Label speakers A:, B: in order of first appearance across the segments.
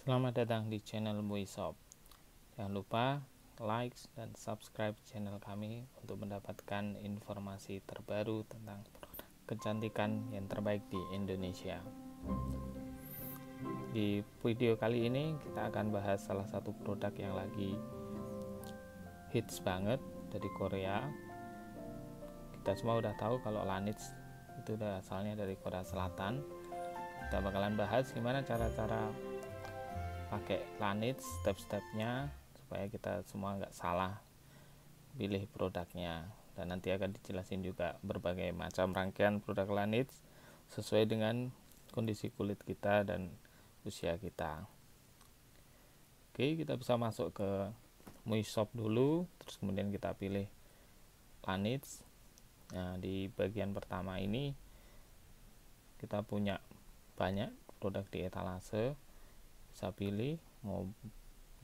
A: Selamat datang di channel Shop. Jangan lupa like dan subscribe channel kami untuk mendapatkan informasi terbaru tentang kecantikan yang terbaik di Indonesia. Di video kali ini kita akan bahas salah satu produk yang lagi hits banget dari Korea. Kita semua udah tahu kalau Lanits itu asalnya dari Korea Selatan. Kita bakalan bahas gimana cara-cara pakai lanit step-stepnya supaya kita semua nggak salah pilih produknya dan nanti akan dijelasin juga berbagai macam rangkaian produk lanit sesuai dengan kondisi kulit kita dan usia kita oke kita bisa masuk ke Shop dulu terus kemudian kita pilih lanit nah di bagian pertama ini kita punya banyak produk di etalase bisa pilih mau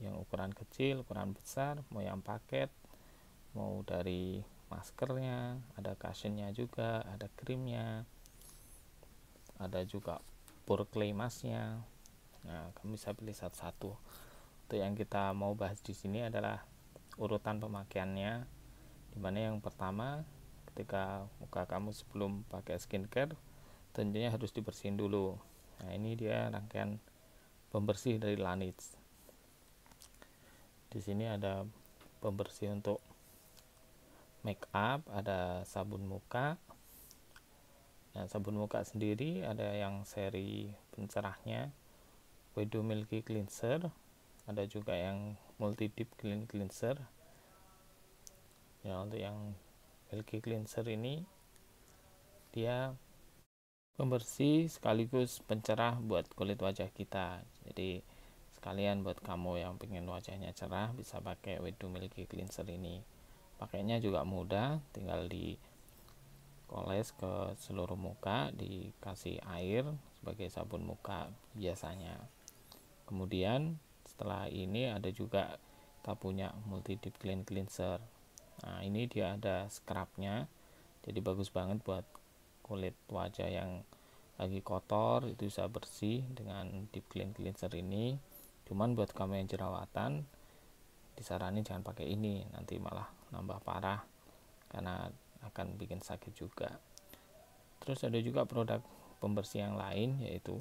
A: yang ukuran kecil ukuran besar mau yang paket mau dari maskernya ada cushionnya juga ada krimnya ada juga clay masknya. nah kami bisa pilih satu-satu untuk yang kita mau bahas di sini adalah urutan pemakaiannya dimana yang pertama ketika muka kamu sebelum pakai skincare tentunya harus dibersihin dulu nah ini dia rangkaian pembersih dari lanit, di sini ada pembersih untuk make up ada sabun muka nah, sabun muka sendiri ada yang seri pencerahnya Wedo Milky Cleanser ada juga yang Multi Deep Clean Cleanser ya untuk yang Milky Cleanser ini dia pembersih sekaligus pencerah buat kulit wajah kita jadi sekalian buat kamu yang pengen wajahnya cerah bisa pakai Wedu Milky Cleanser ini pakainya juga mudah tinggal di koles ke seluruh muka dikasih air sebagai sabun muka biasanya kemudian setelah ini ada juga kita punya multi deep clean cleanser nah ini dia ada scrubnya jadi bagus banget buat kulit wajah yang lagi kotor itu bisa bersih dengan deep clean cleanser ini cuman buat kamu yang jerawatan disarani jangan pakai ini nanti malah nambah parah karena akan bikin sakit juga terus ada juga produk pembersih yang lain yaitu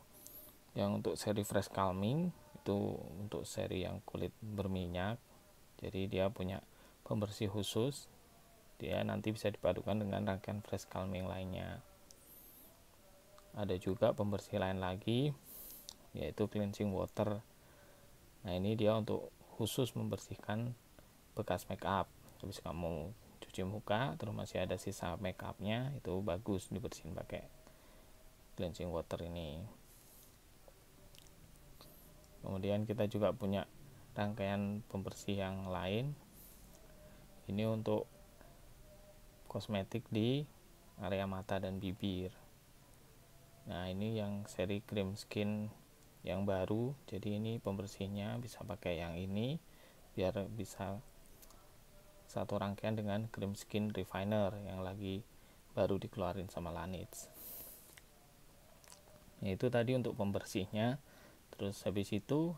A: yang untuk seri fresh calming itu untuk seri yang kulit berminyak jadi dia punya pembersih khusus dia nanti bisa dipadukan dengan rangkaian fresh calming lainnya ada juga pembersih lain lagi yaitu cleansing water nah ini dia untuk khusus membersihkan bekas make up habis kamu cuci muka terus masih ada sisa make upnya itu bagus dibersihin pakai cleansing water ini kemudian kita juga punya rangkaian pembersih yang lain ini untuk kosmetik di area mata dan bibir nah ini yang seri cream skin yang baru jadi ini pembersihnya bisa pakai yang ini biar bisa satu rangkaian dengan cream skin refiner yang lagi baru dikeluarin sama lanit nah, itu tadi untuk pembersihnya terus habis itu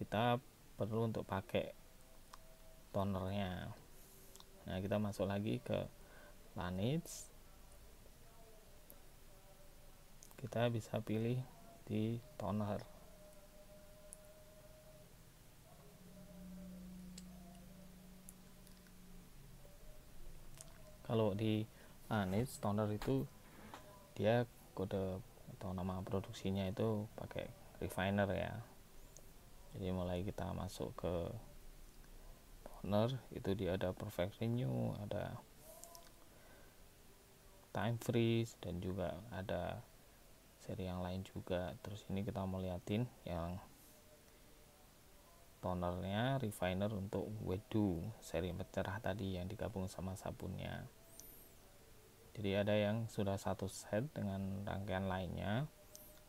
A: kita perlu untuk pakai tonernya nah kita masuk lagi ke lanit kita bisa pilih di toner kalau di Anis ah, toner itu dia kode atau nama produksinya itu pakai refiner ya jadi mulai kita masuk ke toner itu dia ada perfect renew ada time freeze dan juga ada seri yang lain juga terus ini kita mau liatin yang tonernya refiner untuk wedu seri pencerah tadi yang digabung sama sabunnya jadi ada yang sudah satu set dengan rangkaian lainnya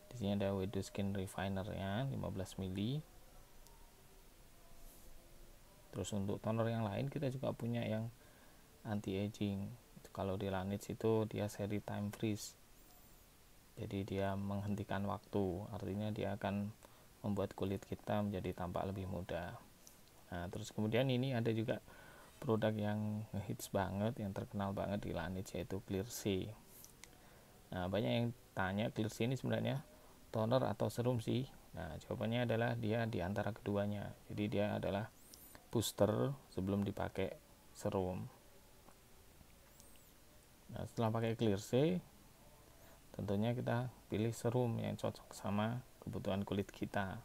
A: di sini ada wedu skin refinernya 15 mili terus untuk toner yang lain kita juga punya yang anti aging kalau di lanit itu dia seri time freeze jadi dia menghentikan waktu artinya dia akan membuat kulit kita menjadi tampak lebih muda nah terus kemudian ini ada juga produk yang hits banget yang terkenal banget di langit yaitu clear C nah banyak yang tanya clear C ini sebenarnya toner atau serum sih nah jawabannya adalah dia di antara keduanya jadi dia adalah booster sebelum dipakai serum nah setelah pakai clear C tentunya kita pilih serum yang cocok sama kebutuhan kulit kita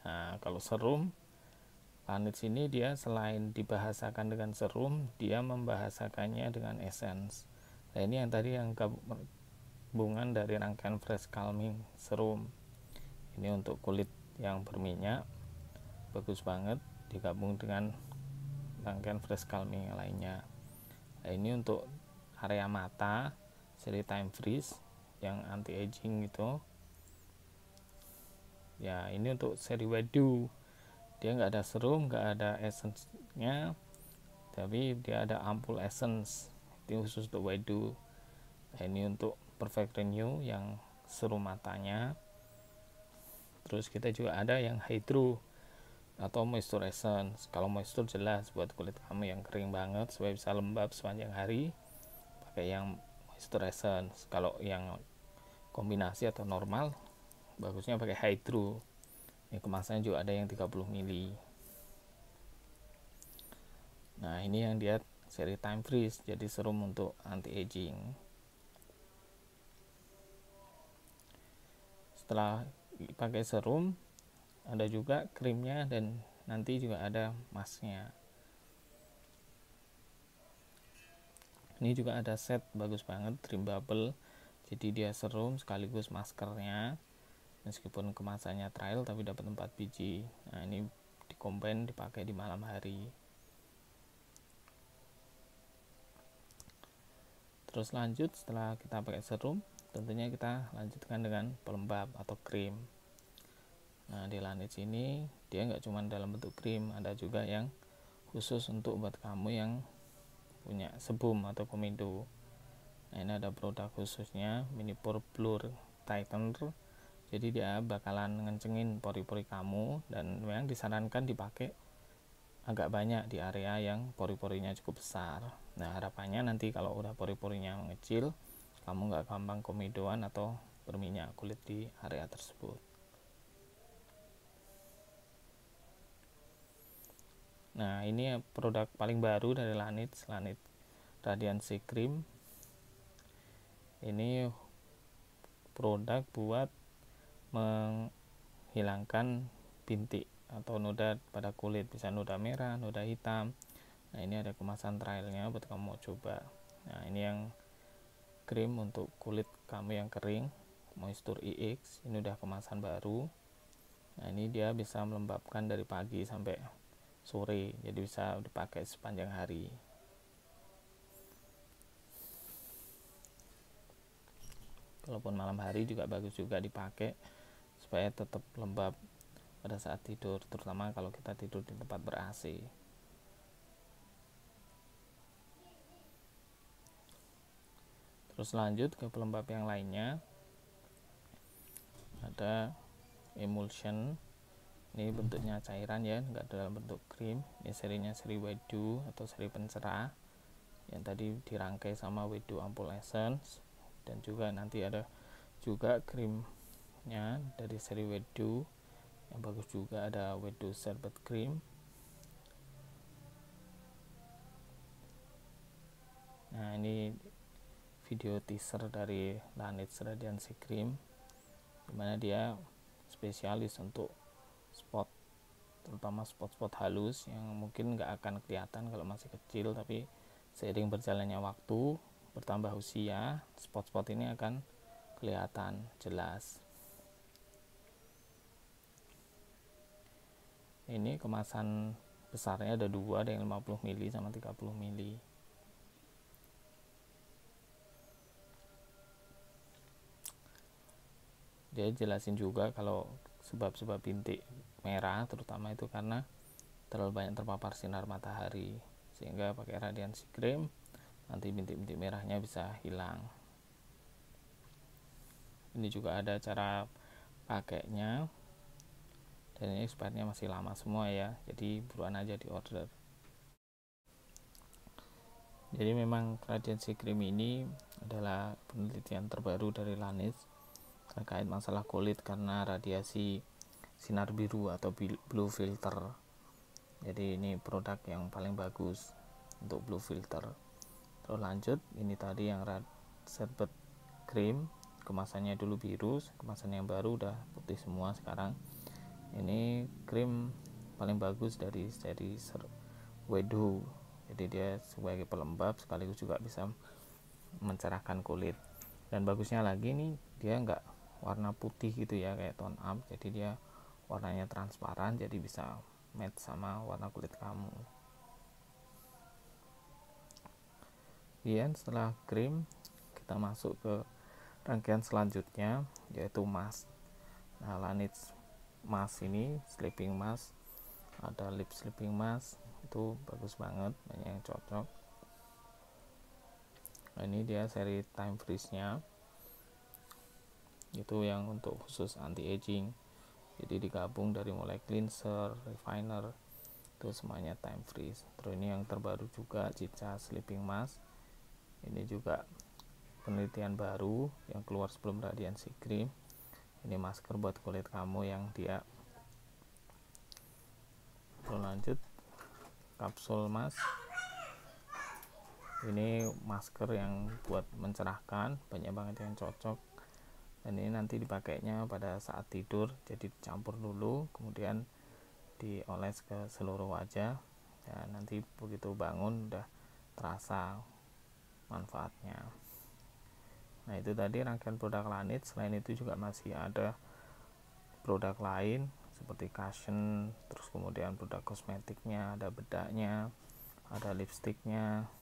A: nah kalau serum planet sini dia selain dibahasakan dengan serum, dia membahasakannya dengan essence. Nah ini yang tadi yang gabungan dari rangkaian fresh calming serum. Ini untuk kulit yang berminyak, bagus banget digabung dengan rangkaian fresh calming lainnya. Nah, ini untuk area mata, seri time freeze yang anti aging gitu ya ini untuk seri wedu dia nggak ada serum nggak ada essence nya tapi dia ada ampul essence itu khusus untuk wedu nah, ini untuk perfect renew yang serum matanya terus kita juga ada yang hydro atau moisture essence kalau moisture jelas buat kulit kamu yang kering banget supaya bisa lembab sepanjang hari pakai yang stresen kalau yang kombinasi atau normal bagusnya pakai hydro ini kemasannya juga ada yang 30 mili nah ini yang dia seri time freeze jadi serum untuk anti aging setelah pakai serum ada juga krimnya dan nanti juga ada masknya ini juga ada set bagus banget dream bubble jadi dia serum sekaligus maskernya meskipun kemasannya trial tapi dapat 4 biji nah ini dikombin dipakai di malam hari terus lanjut setelah kita pakai serum tentunya kita lanjutkan dengan pelembab atau krim nah di lanit sini dia nggak cuma dalam bentuk krim ada juga yang khusus untuk buat kamu yang punya sebum atau komedo, nah ini ada produk khususnya pore blur tightener jadi dia bakalan ngencengin pori-pori kamu dan memang disarankan dipakai agak banyak di area yang pori-porinya cukup besar nah harapannya nanti kalau udah pori-porinya mengecil kamu nggak gampang komedoan atau berminyak kulit di area tersebut Nah, ini produk paling baru dari Lanit, Lanit Radiansi Cream. Ini produk buat menghilangkan bintik atau noda pada kulit, bisa noda merah, noda hitam. Nah, ini ada kemasan trialnya buat kamu mau coba. Nah, ini yang krim untuk kulit kamu yang kering, Moisture EX. Ini udah kemasan baru. Nah, ini dia bisa melembabkan dari pagi sampai sore jadi bisa dipakai sepanjang hari kalaupun malam hari juga bagus juga dipakai supaya tetap lembab pada saat tidur terutama kalau kita tidur di tempat ber AC terus lanjut ke pelembab yang lainnya ada emulsion ini bentuknya cairan ya enggak dalam bentuk krim ini serinya seri wedu atau seri pencerah yang tadi dirangkai sama wedu ampul essence dan juga nanti ada juga krimnya dari seri wedu yang bagus juga ada wedu sherbet cream nah ini video teaser dari Lanit Radiance Cream dimana dia spesialis untuk spot terutama spot-spot halus yang mungkin nggak akan kelihatan kalau masih kecil tapi seiring berjalannya waktu bertambah usia spot-spot ini akan kelihatan jelas ini kemasan besarnya ada dua ada yang 50 mili sama 30 mili dia jelasin juga kalau sebab-sebab bintik merah terutama itu karena terlalu banyak terpapar sinar matahari sehingga pakai radiansi krim nanti bintik-bintik merahnya bisa hilang ini juga ada cara pakainya dan ini expirednya masih lama semua ya jadi buruan aja di order jadi memang radiansi krim ini adalah penelitian terbaru dari Lanis terkait masalah kulit karena radiasi sinar biru atau blue filter jadi ini produk yang paling bagus untuk blue filter terus lanjut ini tadi yang red serbet cream kemasannya dulu biru kemasan yang baru udah putih semua sekarang ini krim paling bagus dari seri wedu jadi dia sebagai pelembab sekaligus juga bisa mencerahkan kulit dan bagusnya lagi nih dia nggak warna putih gitu ya kayak tone up jadi dia warnanya transparan jadi bisa match sama warna kulit kamu kemudian setelah krim kita masuk ke rangkaian selanjutnya yaitu mask nah lanit mask ini sleeping mask ada lip sleeping mask itu bagus banget banyak yang cocok nah, ini dia seri time freeze nya itu yang untuk khusus anti aging jadi digabung dari mulai cleanser refiner itu semuanya time freeze terus ini yang terbaru juga cica sleeping mask ini juga penelitian baru yang keluar sebelum radiansi cream ini masker buat kulit kamu yang dia terus lanjut kapsul mask ini masker yang buat mencerahkan banyak banget yang cocok dan ini nanti dipakainya pada saat tidur jadi campur dulu kemudian dioles ke seluruh wajah ya nanti begitu bangun udah terasa manfaatnya nah itu tadi rangkaian produk lanit selain itu juga masih ada produk lain seperti cushion terus kemudian produk kosmetiknya ada bedaknya ada lipstiknya